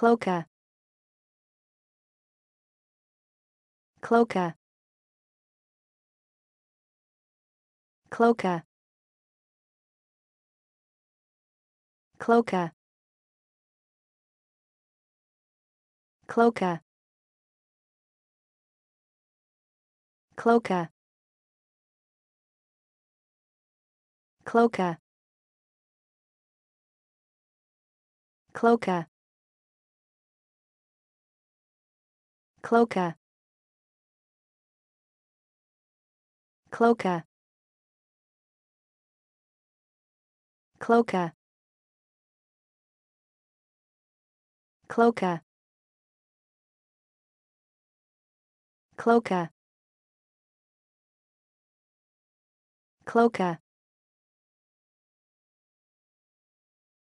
cloaca cloaca cloaca cloaca cloaca cloaca cloaca cloaca cloaca cloaca cloaca cloaca cloaca cloaca